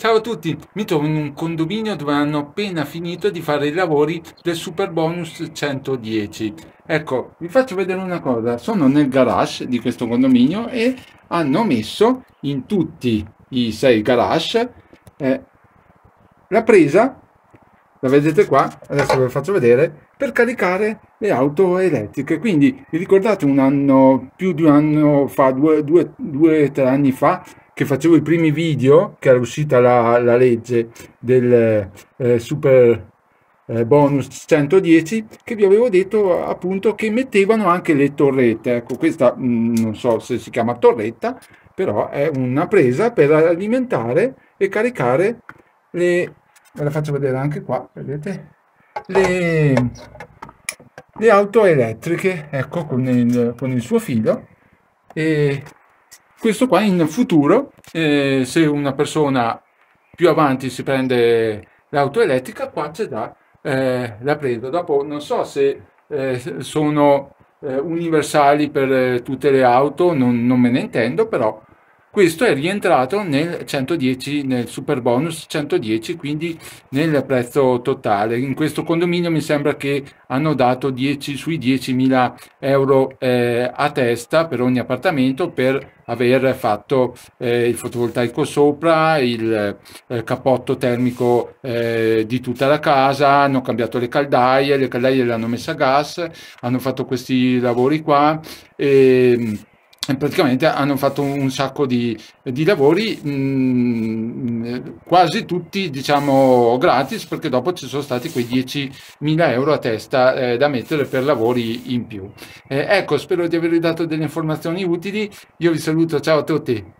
Ciao a tutti, mi trovo in un condominio dove hanno appena finito di fare i lavori del super bonus 110. Ecco, vi faccio vedere una cosa, sono nel garage di questo condominio e hanno messo in tutti i sei garage eh, la presa, la vedete qua, adesso ve la faccio vedere, per caricare le auto elettriche. Quindi vi ricordate un anno, più di un anno fa, due o tre anni fa, che facevo i primi video, che era uscita la, la legge del eh, super eh, bonus 110, che vi avevo detto appunto che mettevano anche le torrette. Ecco, questa mh, mm, non so se si chiama torretta, però è una presa per alimentare e caricare le... Ve la faccio vedere anche qua, vedete? Le, le auto elettriche, ecco, con il, con il suo filo. E questo qua in futuro, eh, se una persona più avanti si prende l'auto elettrica, qua c'è già eh, la presa. Dopo non so se eh, sono eh, universali per eh, tutte le auto, non, non me ne intendo, però questo è rientrato nel, 110, nel super bonus 110, quindi nel prezzo totale. In questo condominio mi sembra che hanno dato 10, sui 10.000 euro eh, a testa per ogni appartamento per aver fatto eh, il fotovoltaico sopra, il eh, cappotto termico eh, di tutta la casa, hanno cambiato le caldaie, le caldaie le hanno messe a gas, hanno fatto questi lavori qua. E, ehm, praticamente hanno fatto un sacco di, di lavori, mh, mm, eh, quasi tutti diciamo gratis, perché dopo ci sono stati quei 10.000 euro a testa eh, da mettere per lavori in più. Eh, ecco, spero di avervi dato delle informazioni utili, io vi saluto, ciao a tutti.